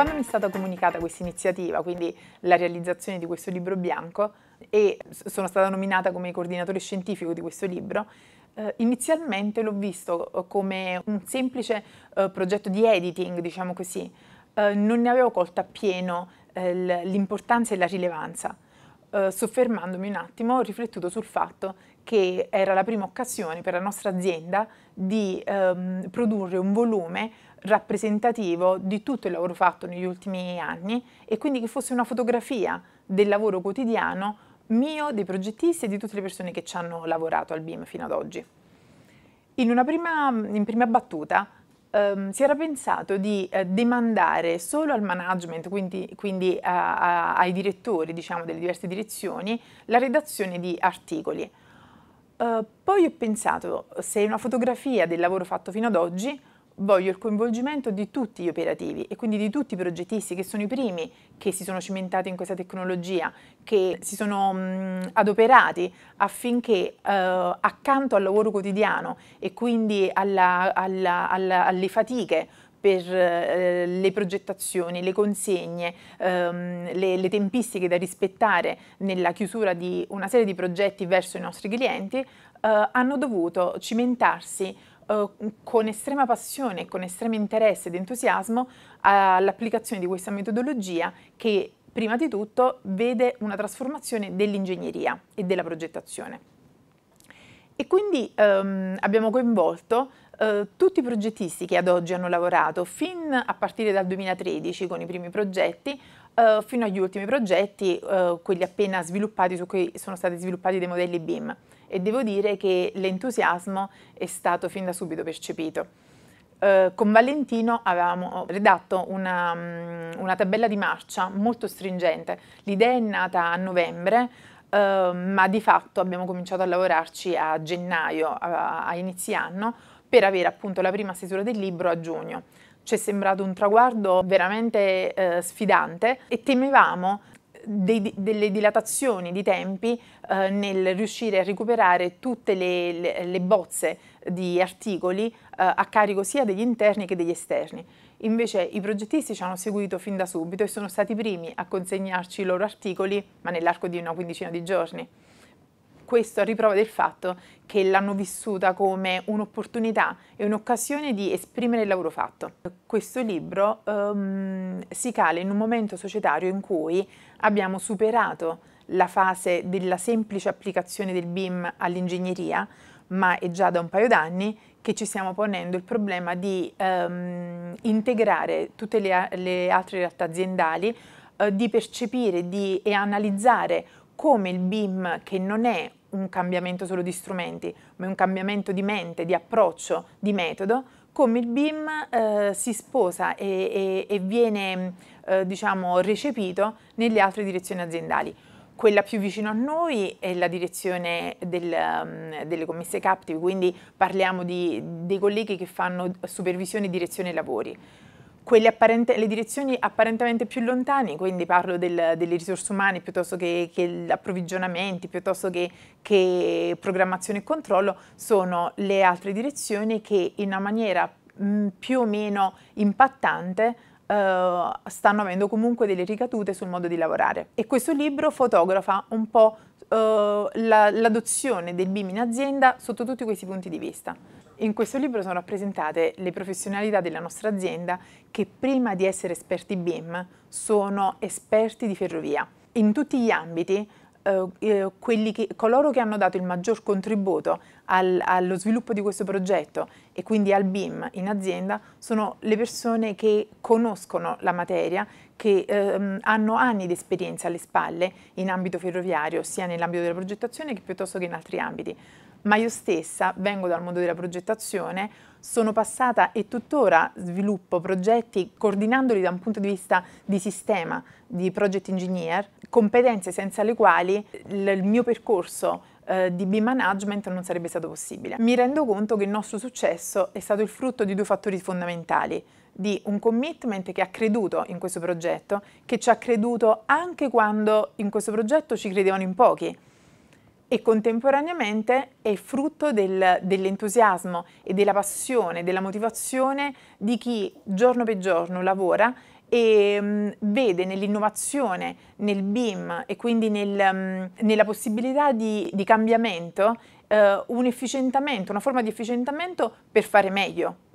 Quando mi è stata comunicata questa iniziativa, quindi la realizzazione di questo libro bianco, e sono stata nominata come coordinatore scientifico di questo libro, eh, inizialmente l'ho visto eh, come un semplice eh, progetto di editing, diciamo così, eh, non ne avevo colta appieno eh, l'importanza e la rilevanza. Eh, soffermandomi un attimo ho riflettuto sul fatto che che era la prima occasione per la nostra azienda di ehm, produrre un volume rappresentativo di tutto il lavoro fatto negli ultimi anni e quindi che fosse una fotografia del lavoro quotidiano mio, dei progettisti e di tutte le persone che ci hanno lavorato al BIM fino ad oggi. In, prima, in prima, battuta ehm, si era pensato di eh, demandare solo al management, quindi, quindi a, a, ai direttori diciamo, delle diverse direzioni, la redazione di articoli. Eh, poi ho pensato, se è una fotografia del lavoro fatto fino ad oggi, voglio il coinvolgimento di tutti gli operativi e quindi di tutti i progettisti che sono i primi che si sono cimentati in questa tecnologia, che si sono mh, mm, adoperati affinché uh, accanto al lavoro quotidiano e quindi alla, alla, alla, alle fatiche per eh, le progettazioni, le consegne, ehm, le, le, tempistiche da rispettare nella chiusura di una serie di progetti verso i nostri clienti, eh, hanno dovuto cimentarsi eh, con estrema passione, con estremo interesse ed entusiasmo all'applicazione di questa metodologia che prima di tutto vede una trasformazione dell'ingegneria e della progettazione. E quindi ehm, abbiamo coinvolto eh, tutti i progettisti che ad oggi hanno lavorato, fin a partire dal 2013 con i primi progetti, eh, fino agli ultimi progetti, eh, quelli appena sviluppati, su cui sono stati sviluppati dei modelli BIM. E devo dire che l'entusiasmo è stato fin da subito percepito. Uh, con Valentino avevamo redatto una, mm, una, tabella di marcia molto stringente. L'idea è nata a novembre, uh, ma di fatto abbiamo cominciato a lavorarci a gennaio, a, a inizio anno, per avere appunto la prima stesura del libro a giugno. Ci è sembrato un traguardo veramente eh, sfidante e temevamo eh, dei, delle dilatazioni di tempi eh, nel riuscire a recuperare tutte le, le, le bozze di articoli eh, a carico sia degli interni che degli esterni. Invece i progettisti ci hanno seguito fin da subito e sono stati i primi a consegnarci i loro articoli, ma nell'arco di una quindicina di giorni questo a riprova del fatto che l'hanno vissuta come un'opportunità e un'occasione di esprimere il lavoro fatto. Questo libro um, si cala in un momento societario in cui abbiamo superato la fase della semplice applicazione del BIM all'ingegneria, ma è già da un paio d'anni che ci stiamo ponendo il problema di um, integrare tutte le, le, altre realtà aziendali, uh, di percepire di, e analizzare come il BIM, che non è un cambiamento solo di strumenti, ma è un cambiamento di mente, di approccio, di metodo, come il BIM eh, si sposa e, e, e viene eh, diciamo, recepito nelle altre direzioni aziendali. Quella più vicino a noi è la direzione del, um, delle commesse captive, quindi parliamo di, dei colleghi che fanno supervisione e direzione lavori le direzioni apparentemente più lontane, quindi parlo del, delle risorse umane piuttosto che, che approvvigionamenti, piuttosto che, che programmazione e controllo, sono le altre direzioni che in una maniera mh, mm, più o meno impattante Uh, stanno avendo comunque delle ricadute sul modo di lavorare e questo libro fotografa un po' uh, l'adozione del BIM in azienda sotto tutti questi punti di vista. In questo libro sono rappresentate le professionalità della nostra azienda che prima di essere esperti BIM sono esperti di ferrovia. In tutti gli ambiti eh, eh che, coloro che hanno dato il maggior contributo al, allo sviluppo di questo progetto e quindi al BIM in azienda sono le persone che conoscono la materia, che ehm, hanno anni di esperienza alle spalle in ambito ferroviario, sia nell'ambito della progettazione che piuttosto che in altri ambiti ma io stessa vengo dal mondo della progettazione, sono passata e tuttora sviluppo progetti coordinandoli da un punto di vista di sistema, di project engineer, competenze senza le quali il mio percorso eh, di B-management non sarebbe stato possibile. Mi rendo conto che il nostro successo è stato il frutto di due fattori fondamentali di un commitment che ha creduto in questo progetto, che ci ha creduto anche quando in questo progetto ci credevano in pochi e contemporaneamente è frutto del, dell'entusiasmo e della passione, della motivazione di chi giorno per giorno lavora e mh, mm, vede nell'innovazione, nel BIM e quindi nel, mh, mm, nella possibilità di, di cambiamento eh, un efficientamento, una forma di efficientamento per fare meglio,